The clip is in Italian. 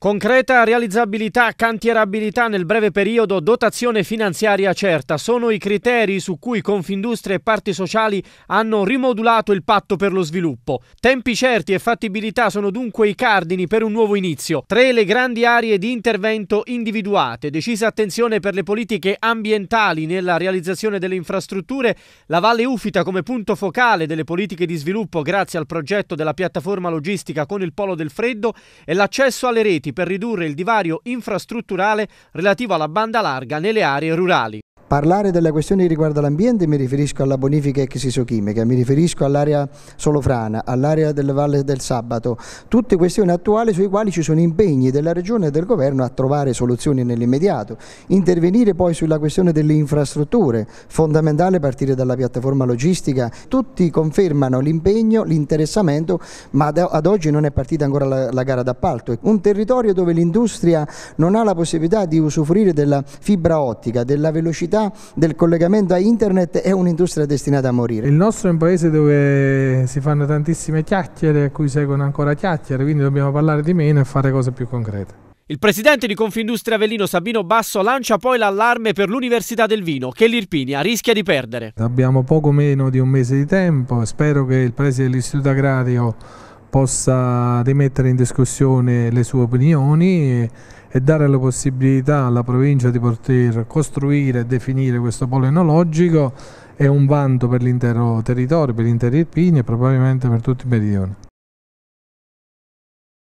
Concreta realizzabilità, cantierabilità nel breve periodo, dotazione finanziaria certa sono i criteri su cui Confindustria e parti sociali hanno rimodulato il patto per lo sviluppo. Tempi certi e fattibilità sono dunque i cardini per un nuovo inizio. Tre le grandi aree di intervento individuate, decisa attenzione per le politiche ambientali nella realizzazione delle infrastrutture, la Valle Ufita come punto focale delle politiche di sviluppo grazie al progetto della piattaforma logistica con il Polo del Freddo e l'accesso alle reti per ridurre il divario infrastrutturale relativo alla banda larga nelle aree rurali parlare delle questioni che riguarda l'ambiente mi riferisco alla bonifica ex isochimica, mi riferisco all'area solofrana, all'area della Valle del Sabato, tutte questioni attuali sui quali ci sono impegni della Regione e del Governo a trovare soluzioni nell'immediato, intervenire poi sulla questione delle infrastrutture, fondamentale partire dalla piattaforma logistica, tutti confermano l'impegno, l'interessamento, ma ad oggi non è partita ancora la, la gara d'appalto, un territorio dove l'industria non ha la possibilità di usufruire della fibra ottica, della velocità necessità del collegamento a internet è un'industria destinata a morire. Il nostro è un paese dove si fanno tantissime chiacchiere a cui seguono ancora chiacchiere, quindi dobbiamo parlare di meno e fare cose più concrete. Il presidente di Confindustria Avellino Sabino Basso lancia poi l'allarme per l'Università del Vino che l'Irpinia rischia di perdere. Abbiamo poco meno di un mese di tempo, spero che il presidente dell'Istituto Agrario possa rimettere in discussione le sue opinioni e, e dare la possibilità alla provincia di poter costruire e definire questo polo enologico è un vanto per l'intero territorio, per l'intero Irpini e probabilmente per tutto il Meridione.